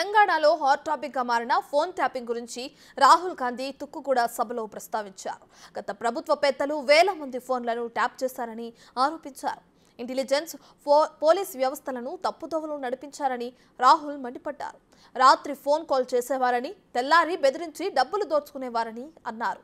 తెలంగాణలో hot topic గా మారిన ఫోన్ ట్యాపింగ్ గురించి రాహుల్ గాంధీ తుక్కు కూడా సభలో ప్రస్తావించారు గత ప్రభుత్వ పెద్దలు వేల మంది ఫోన్లను ట్యాప్ చేశారని ఆరోపించారు ఇంటెలిజెన్స్ పోలీస్ వ్యవస్థలను తప్పుదోవలు నడిపించారని రాహుల్ మండిపడ్డారు రాత్రి ఫోన్ కాల్ చేసేవారని తెల్లారి బెదిరించి డబ్బులు దోచుకునేవారని అన్నారు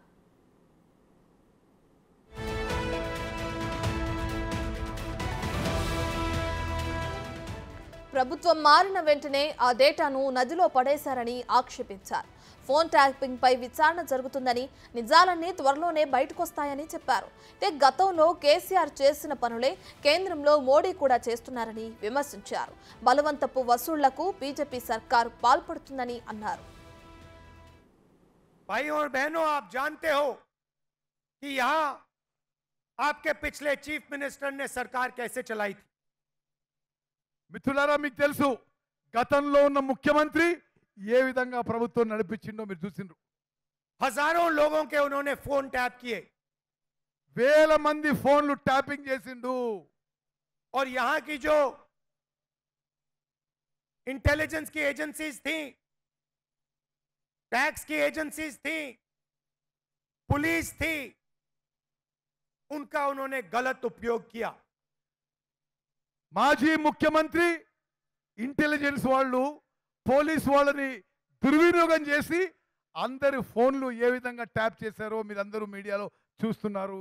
ప్రభుత్వం మారిన వెంటనే ఆ డేటాను నదిలో పడేశారని ఆక్షేపించారు ఫోన్ ట్యాపింగ్ పై విచారణ జరుగుతుందని నిజాలన్నీ త్వరలోనే బయటకొస్తాయని చెప్పారు అయితే గతంలో కేసీఆర్ చేసిన పనులే కేంద్రంలో మోడీ కూడా చేస్తున్నారని విమర్శించారు బలవంతపు వసూళ్లకు బీజేపీ సర్కారు పాల్పడుతుందని అన్నారు भाई और बहनों आप जानते आपके पिछले चीफ मिनिस्टर ने सरकार कैसे चलाई थी मिथुलासु गत मुख्यमंत्री ये विधा प्रभुत् नो चूस हजारों लोगों के उन्होंने फोन टैप किए वेल मंदिर फोन टैपिंग और यहां की जो इंटेलिजेंस की एजेंसी थी टैक्स की एजेंसी थी पुलिस थी उनका उन्होंने गलत उपयोग किया మాజీ ముఖ్యమంత్రి ఇంటెలిజెన్స్ వాళ్ళు పోలీస్ వాళ్ళని దుర్వినియోగం చేసి అందరి ఫోన్ లను ఏ విధంగా ట్యాప్ చేశారుో మీ అందరూ మీడియాలో చూస్తున్నారు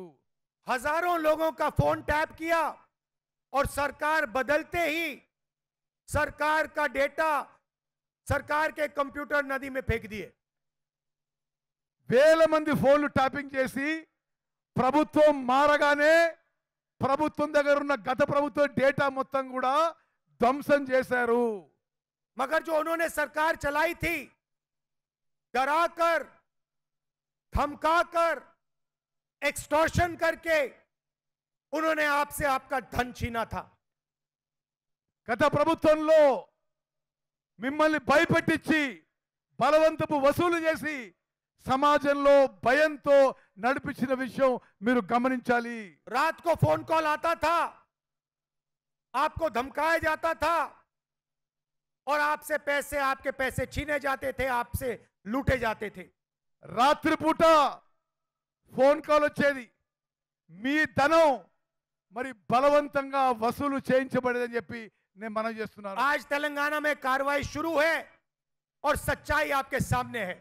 হাজারوں لوگوں का फोन टैप किया और सरकार बदलते ही सरकार का डाटा सरकार के कंप्यूटर नदी में फेंक दिए बेलमंदी फोन टैपिंग చేసి ప్రభుత్వం mara gaane ప్రభుత్వంగరున గత ప్రభుత్వ డేటా మొత్తం కూడా దహసం చేశారు मगर जो उन्होंने सरकार चलाई थी डराकर धमकाकर एक्सटॉर्शन करके उन्होंने आपसे आपका धन छीना था గత ప్రభుత్వంలో మిమ్మల్ని బయపట్టిచి బలవంతపు వసూలు చేసి సమాజంలో భయం తో नीर गमन रात को फोन कॉल आता था आपको धमकाया जाता था और आपसे पैसे आपके पैसे छीने जाते थे आपसे लूटे जाते थे रात्रि पूट फोन कॉल वे धन मरी बलवंत वसूल चेबड़ेदी मन आज तेलंगाना में कार्रवाई शुरू है और सच्चाई आपके सामने है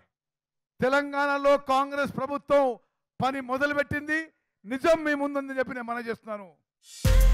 तेलंगाना लो कांग्रेस प्रभुत्व పని మొదలుపెట్టింది నిజం మీ ముందు చెప్పి నేను మనం చేస్తున్నాను